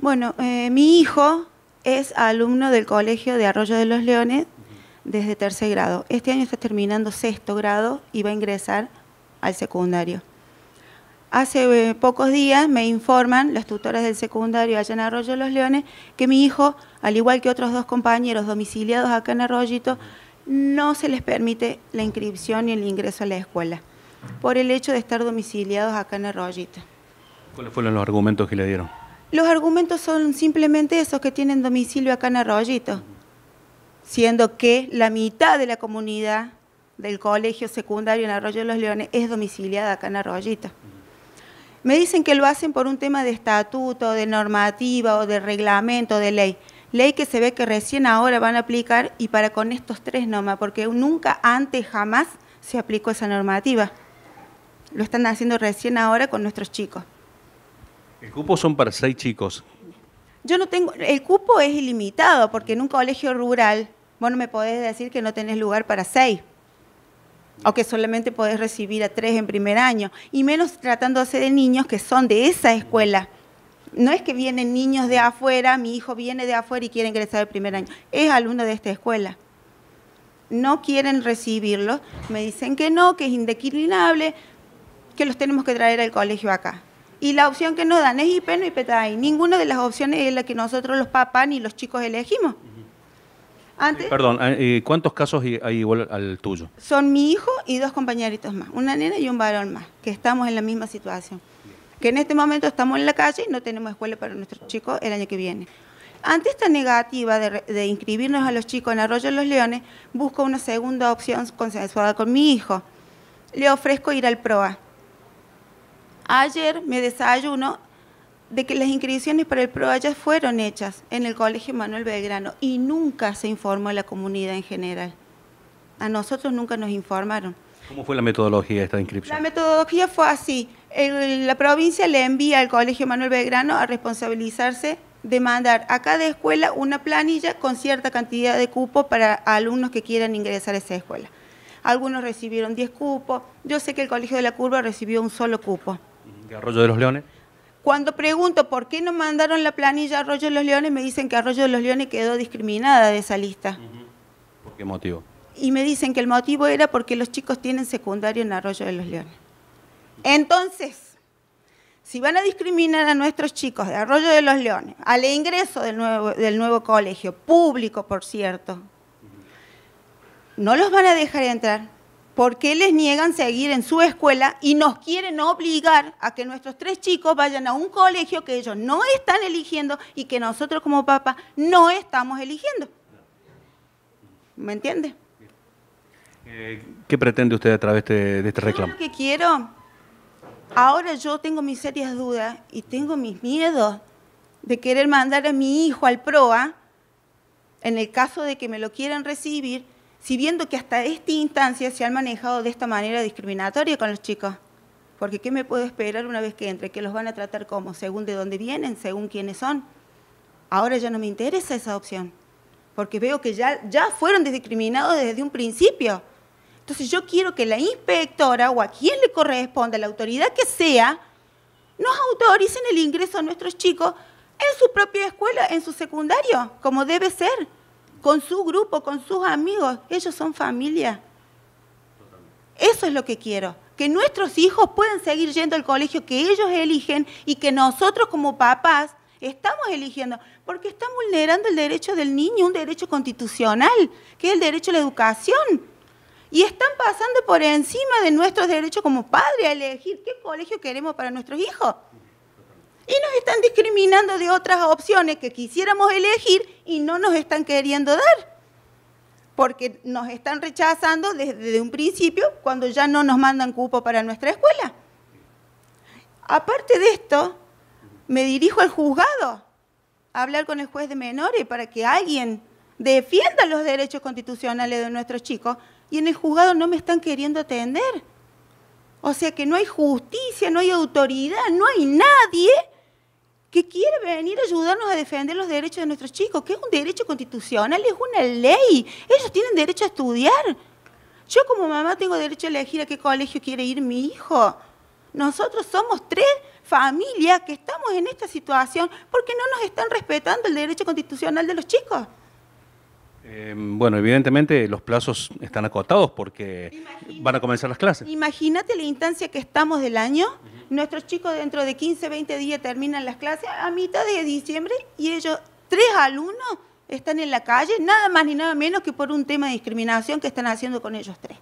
Bueno, eh, mi hijo es alumno del Colegio de Arroyo de los Leones desde tercer grado. Este año está terminando sexto grado y va a ingresar al secundario. Hace eh, pocos días me informan los tutores del secundario allá en Arroyo de los Leones que mi hijo, al igual que otros dos compañeros domiciliados acá en Arroyito, no se les permite la inscripción y el ingreso a la escuela por el hecho de estar domiciliados acá en Arroyito. ¿Cuáles fueron los argumentos que le dieron? Los argumentos son simplemente esos que tienen domicilio acá en Arroyito, siendo que la mitad de la comunidad del colegio secundario en Arroyo de los Leones es domiciliada acá en Arroyito. Me dicen que lo hacen por un tema de estatuto, de normativa o de reglamento, de ley. Ley que se ve que recién ahora van a aplicar y para con estos tres nomás, porque nunca antes jamás se aplicó esa normativa. Lo están haciendo recién ahora con nuestros chicos. El cupo son para seis chicos. Yo no tengo, el cupo es ilimitado porque en un colegio rural vos no me podés decir que no tenés lugar para seis o que solamente podés recibir a tres en primer año, y menos tratándose de niños que son de esa escuela. No es que vienen niños de afuera, mi hijo viene de afuera y quiere ingresar el primer año, es alumno de esta escuela. No quieren recibirlos, me dicen que no, que es indeclinable, que los tenemos que traer al colegio acá. Y la opción que nos dan es IPEN o IPTAI. Ninguna de las opciones es la que nosotros los papás ni los chicos elegimos. perdón, ah, ¿cuántos casos hay igual al tuyo? Son mi hijo y dos compañeritos más, una nena y un varón más, que estamos en la misma situación. Que en este momento estamos en la calle y no tenemos escuela para nuestros chicos el año que viene. Ante esta negativa de, de inscribirnos a los chicos en Arroyo de los Leones, busco una segunda opción consensuada con mi hijo. Le ofrezco ir al PROA Ayer me desayuno de que las inscripciones para el PROA fueron hechas en el Colegio Manuel Belgrano y nunca se informó a la comunidad en general. A nosotros nunca nos informaron. ¿Cómo fue la metodología de esta inscripción? La metodología fue así. la provincia le envía al Colegio Manuel Belgrano a responsabilizarse de mandar a cada escuela una planilla con cierta cantidad de cupos para alumnos que quieran ingresar a esa escuela. Algunos recibieron 10 cupos. Yo sé que el Colegio de la Curva recibió un solo cupo de Arroyo de los Leones. Cuando pregunto por qué no mandaron la planilla Arroyo de los Leones, me dicen que Arroyo de los Leones quedó discriminada de esa lista. ¿Por qué motivo? Y me dicen que el motivo era porque los chicos tienen secundario en Arroyo de los Leones. Entonces, si van a discriminar a nuestros chicos de Arroyo de los Leones, al ingreso del nuevo, del nuevo colegio, público por cierto, no los van a dejar entrar por qué les niegan seguir en su escuela y nos quieren obligar a que nuestros tres chicos vayan a un colegio que ellos no están eligiendo y que nosotros como papá no estamos eligiendo. ¿Me entiende? Eh, ¿Qué pretende usted a través de, de este reclamo? lo que quiero, ahora yo tengo mis serias dudas y tengo mis miedos de querer mandar a mi hijo al PROA, en el caso de que me lo quieran recibir, si viendo que hasta esta instancia se han manejado de esta manera discriminatoria con los chicos. Porque ¿qué me puedo esperar una vez que entre? Que los van a tratar como, según de dónde vienen, según quiénes son. Ahora ya no me interesa esa opción, porque veo que ya, ya fueron discriminados desde un principio. Entonces yo quiero que la inspectora o a quien le corresponda, la autoridad que sea, nos autoricen el ingreso a nuestros chicos en su propia escuela, en su secundario, como debe ser con su grupo, con sus amigos. Ellos son familia. Eso es lo que quiero. Que nuestros hijos puedan seguir yendo al colegio que ellos eligen y que nosotros como papás estamos eligiendo. Porque están vulnerando el derecho del niño, un derecho constitucional, que es el derecho a la educación. Y están pasando por encima de nuestros derechos como padres a elegir qué colegio queremos para nuestros hijos y nos están discriminando de otras opciones que quisiéramos elegir y no nos están queriendo dar, porque nos están rechazando desde un principio cuando ya no nos mandan cupo para nuestra escuela. Aparte de esto, me dirijo al juzgado a hablar con el juez de menores para que alguien defienda los derechos constitucionales de nuestros chicos y en el juzgado no me están queriendo atender. O sea que no hay justicia, no hay autoridad, no hay nadie que quiere venir a ayudarnos a defender los derechos de nuestros chicos, que es un derecho constitucional, es una ley. Ellos tienen derecho a estudiar. Yo como mamá tengo derecho a elegir a qué colegio quiere ir mi hijo. Nosotros somos tres familias que estamos en esta situación porque no nos están respetando el derecho constitucional de los chicos. Em, bueno, evidentemente los plazos están acotados porque van a comenzar las clases. Imagínate la instancia que estamos del año. Nuestros chicos dentro de 15, 20 días terminan las clases a mitad de diciembre y ellos, tres alumnos, están en la calle, nada más ni nada menos que por un tema de discriminación que están haciendo con ellos tres.